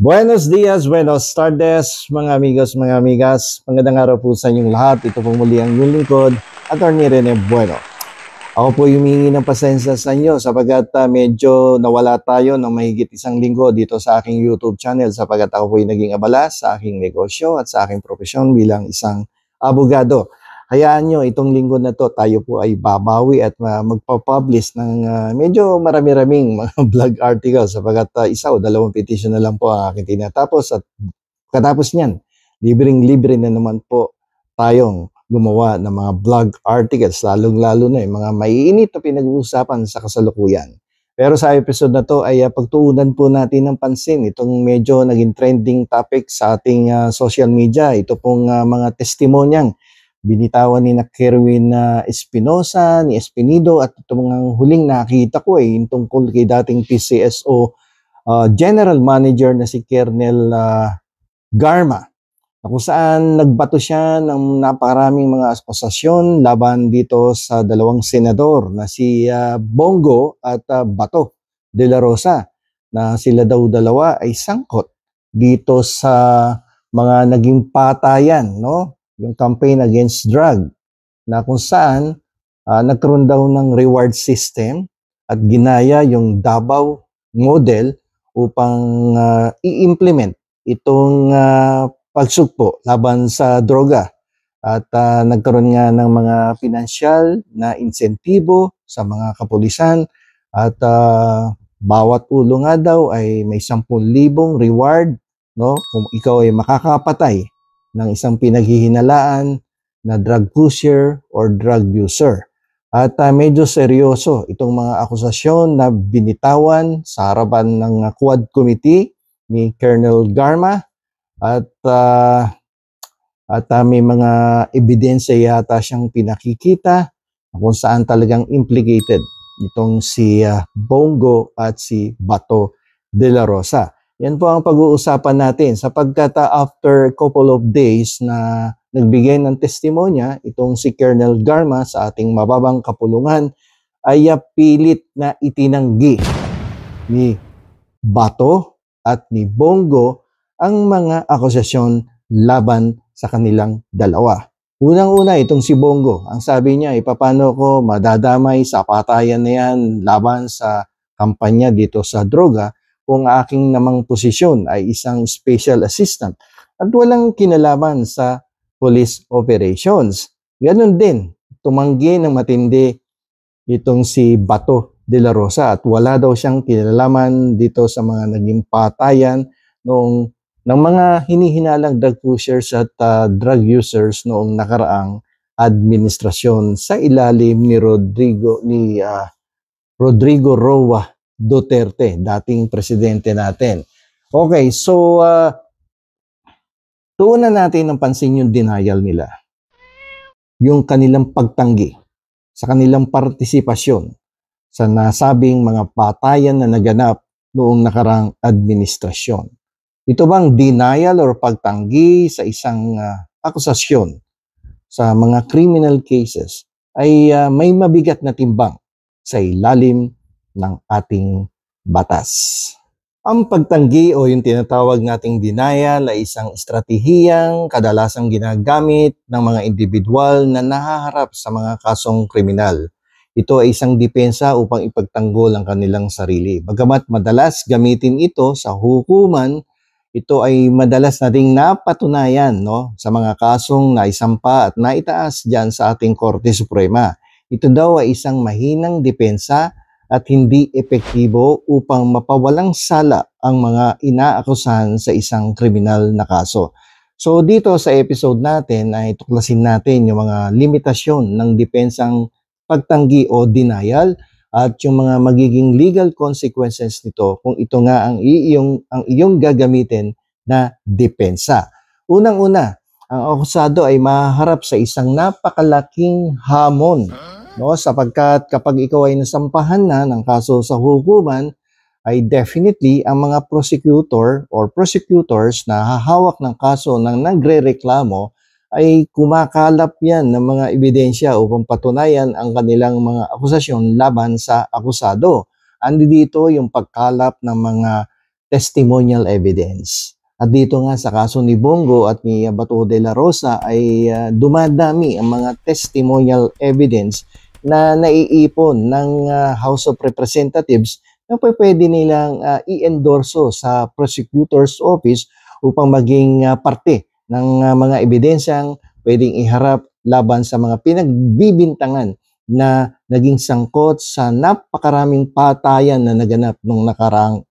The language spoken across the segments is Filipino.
Buenos dias, buenos tardes, mga amigos, mga amigas. Magandang araw po sa inyong lahat. Ito po muli ang inyong lingkod, Attorney Rene Bueno. Ako po humingi ng pasensya sa inyo sapagat uh, ah, medyo nawala tayo ng mahigit isang linggo dito sa aking YouTube channel sapagat ako po ay naging abala sa aking negosyo at sa aking profesyon bilang isang abogado hayaan nyo, itong linggo na to, tayo po ay babawi at uh, magpa-publish ng uh, medyo marami-raming mga blog articles sapagkat uh, isa o dalawang petition na lang po ang aking tinatapos at katapos niyan, libreng-libre na naman po tayong gumawa ng mga blog articles, lalong-lalo na yung mga maiinit na pinag-uusapan sa kasalukuyan. Pero sa episode na to ay uh, pagtuunan po natin ng pansin itong medyo naging trending topic sa ating uh, social media. Ito pong uh, mga testimonyang Binitawan ni na Kerwin na Espinosa, ni Espinido at ito mga huling nakita ko ay eh, tungkol kay dating PCSO uh, ah, General Manager na si Kernel uh, Garma na kung saan nagbato siya ng napakaraming mga asosasyon laban dito sa dalawang senador na si uh, Bongo at uh, Bato de la Rosa na sila daw dalawa ay sangkot dito sa mga naging patayan no yung campaign against drug na kung saan uh, nagkaroon daw ng reward system at ginaya yung Davao model upang uh, i-implement itong uh, pagsugpo laban sa droga at uh, nagkaroon nga ng mga financial na insentibo sa mga kapulisan at uh, bawat ulo nga daw ay may 10,000 reward no kung ikaw ay makakapatay ng isang pinaghihinalaan na drug pusher or drug user. At uh, medyo seryoso itong mga akusasyon na binitawan sa harapan ng ah, Quad Committee ni Colonel Garma at uh, at uh, may mga ebidensya yata siyang pinakikita kung saan talagang implicated itong si uh, Bongo at si Bato de la Rosa. Yan po ang pag-uusapan natin sapagkat ah, after couple of days na nagbigay ng testimonya itong si Colonel Garma sa ating mababang kapulungan ay pilit na itinanggi ni Bato at ni Bongo ang mga akusasyon laban sa kanilang dalawa. Unang-una itong si Bongo. Ang sabi niya, ipapano eh, ko madadamay sa patayan na yan laban sa kampanya dito sa droga kung aking namang posisyon ay isang special assistant at walang kinalaman sa police operations. Ganun din, tumanggi ng matindi itong si Bato de la Rosa at wala daw siyang kinalaman dito sa mga naging patayan noong ng mga hinihinalang drug pushers at uh, drug users noong nakaraang administrasyon sa ilalim ni Rodrigo ni uh, Rodrigo Roa Duterte, dating presidente natin. Okay, so uh, tuunan natin ng pansin yung denial nila. Yung kanilang pagtanggi sa kanilang partisipasyon sa nasabing mga patayan na naganap noong nakarang administrasyon. Ito bang denial or pagtanggi sa isang uh, akusasyon sa mga criminal cases ay uh, may mabigat na timbang sa ilalim ng ating batas. Ang pagtanggi o yung tinatawag nating denial ay isang estratehiyang kadalasang ginagamit ng mga individual na nahaharap sa mga kasong kriminal. Ito ay isang depensa upang ipagtanggol ang kanilang sarili. Bagamat madalas gamitin ito sa hukuman, ito ay madalas na ding napatunayan no, sa mga kasong naisampa at naitaas dyan sa ating Korte Suprema. Ito daw ay isang mahinang depensa at hindi epektibo upang mapawalang sala ang mga inaakusahan sa isang kriminal na kaso. So dito sa episode natin ay tuklasin natin yung mga limitasyon ng depensang pagtanggi o denial at yung mga magiging legal consequences nito kung ito nga ang iyong ang iyong gagamitin na depensa. Unang-una, ang akusado ay maharap sa isang napakalaking hamon No, sapagkat kapag ikaw ay nasampahan na ng kaso sa hukuman, ay definitely ang mga prosecutor or prosecutors na hahawak ng kaso ng nagrereklamo ay kumakalap yan ng mga ebidensya upang patunayan ang kanilang mga akusasyon laban sa akusado. Andi dito yung pagkalap ng mga testimonial evidence. At dito nga sa kaso ni Bongo at ni Bato de la Rosa ay uh, dumadami ang mga testimonial evidence na naiipon ng uh, House of Representatives na pwede nilang uh, i-endorso sa prosecutor's office upang maging uh, parte ng uh, mga ebidensyang pwedeng iharap laban sa mga pinagbibintangan na naging sangkot sa napakaraming patayan na naganap ng nakaraang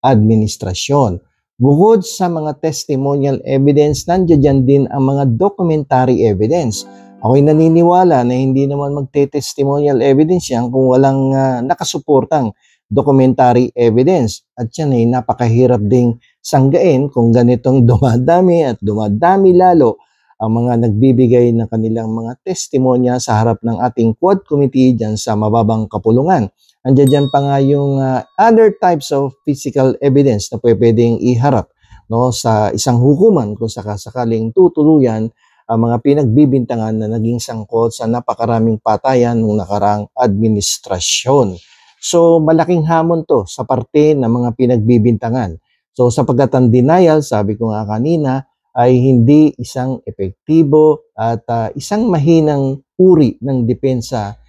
administrasyon. Bukod sa mga testimonial evidence, nandiyan din ang mga documentary evidence. Ako'y naniniwala na hindi naman magte-testimonial evidence yan kung walang uh, nakasuportang documentary evidence. At yan ay napakahirap ding sanggain kung ganitong dumadami at dumadami lalo ang mga nagbibigay ng kanilang mga testimonya sa harap ng ating quad committee dyan sa mababang kapulungan. Andiyan dyan pa nga yung uh, other types of physical evidence na pwedeng iharap no sa isang hukuman kung sakasakaling tutuluyan ang mga pinagbibintangan na naging sangkot sa napakaraming patayan ng nakarang administrasyon. So malaking hamon to sa parte ng mga pinagbibintangan. So sapagkat ang denial, sabi ko nga kanina, ay hindi isang epektibo at uh, isang mahinang uri ng depensa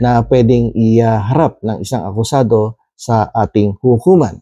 na pwedeng iharap ng isang akusado sa ating hukuman.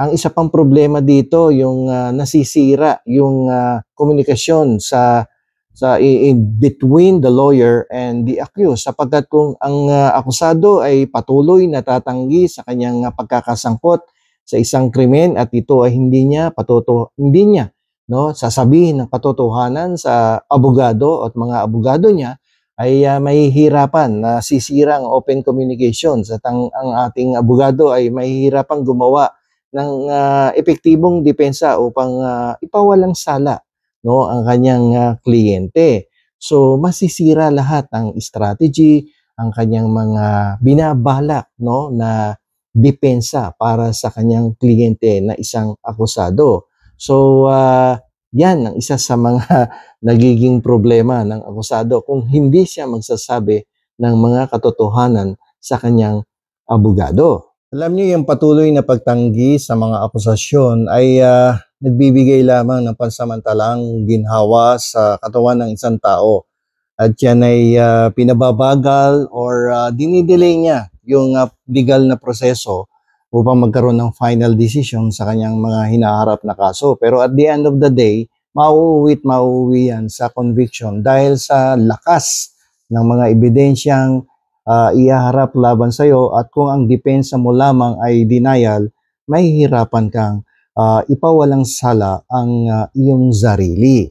Ang isa pang problema dito yung uh, nasisira yung uh, komunikasyon sa sa in between the lawyer and the accused sapagkat kung ang uh, akusado ay patuloy natatanggi sa kanyang uh, pagkakasangkot sa isang krimen at ito ay hindi niya patuto hindi niya no sasabihin ng katotohanan sa abogado at mga abogado niya ay uh, mahihirapan na uh, sisirang open communications at ang, ang ating abogado ay mahihirapan gumawa ng uh, epektibong depensa upang uh, ipawalang sala no ang kanyang uh, kliyente. So masisira lahat ang strategy, ang kanyang mga binabalak no na depensa para sa kanyang kliyente na isang akusado. So uh, yan ang isa sa mga nagiging problema ng akusado kung hindi siya magsasabi ng mga katotohanan sa kanyang abogado. Alam niyo yung patuloy na pagtanggi sa mga akusasyon ay uh, nagbibigay lamang ng pansamantalang ginhawa sa katawan ng isang tao at yan ay uh, pinababagal or uh, ah, dinidelay niya yung uh, legal na proseso upang magkaroon ng final decision sa kanyang mga hinaharap na kaso. Pero at the end of the day, mauuwi at mauuwi yan sa conviction dahil sa lakas ng mga ebidensyang uh, iaharap laban sa iyo at kung ang depensa mo lamang ay denial, may hirapan kang uh, ipawalang sala ang uh, iyong zarili.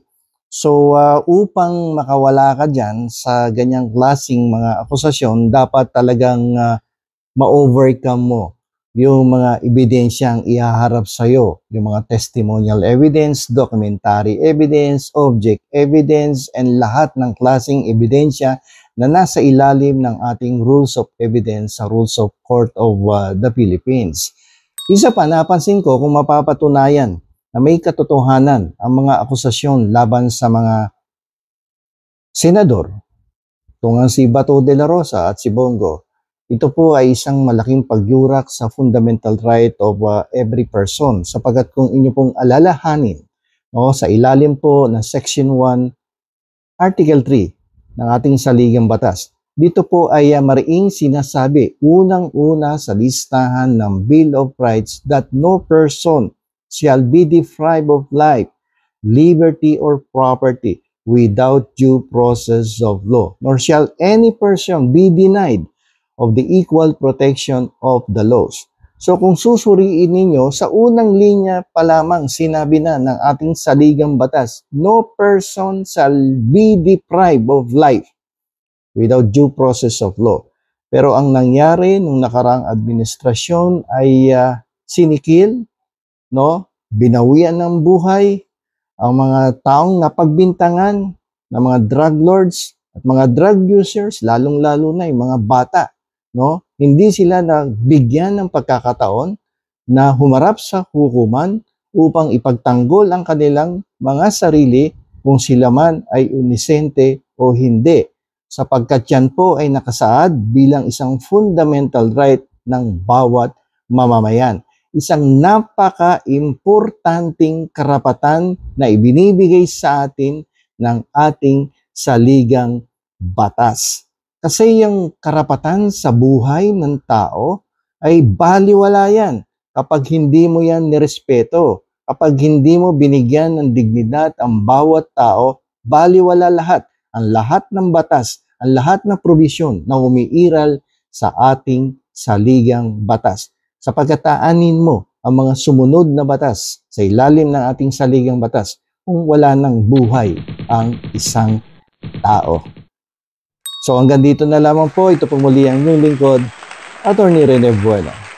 So uh, upang makawala ka dyan sa ganyang klasing mga akusasyon, dapat talagang uh, ma-overcome mo yung mga ebidensyang ihaharap sa iyo, yung mga testimonial evidence, documentary evidence, object evidence, and lahat ng klasing ebidensya na nasa ilalim ng ating rules of evidence sa rules of court of uh, the Philippines. Isa pa, napansin ko kung mapapatunayan na may katotohanan ang mga akusasyon laban sa mga senador, tungang si Bato de la Rosa at si Bongo, ito po ay isang malaking pagyurak sa fundamental right of uh, every person sapagat kung inyo pong alalahanin no, sa ilalim po ng Section 1, Article 3 ng ating saligang batas. Dito po ay uh, mariing sinasabi unang-una sa listahan ng Bill of Rights that no person shall be deprived of life, liberty, or property without due process of law, nor shall any person be denied of the equal protection of the laws. So kung susuriin ninyo, sa unang linya pa lamang sinabi na ng ating saligang batas, no person shall be deprived of life without due process of law. Pero ang nangyari nung nakaraang administrasyon ay uh, sinikil, no? binawian ng buhay, ang mga taong napagbintangan ng mga drug lords at mga drug users, lalong-lalo na yung mga bata no? Hindi sila nagbigyan ng pagkakataon na humarap sa hukuman upang ipagtanggol ang kanilang mga sarili kung sila man ay unisente o hindi sapagkat yan po ay nakasaad bilang isang fundamental right ng bawat mamamayan. Isang napaka-importanting karapatan na ibinibigay sa atin ng ating saligang batas. Kasi yung karapatan sa buhay ng tao ay baliwala yan kapag hindi mo yan nirespeto. Kapag hindi mo binigyan ng dignidad ang bawat tao, baliwala lahat. Ang lahat ng batas, ang lahat ng probisyon na umiiral sa ating saligang batas. Sapagkat aanin mo ang mga sumunod na batas sa ilalim ng ating saligang batas kung wala ng buhay ang isang tao. So hanggang dito na lamang po, ito po muli ang inyong lingkod, Atty. Rene Buelo.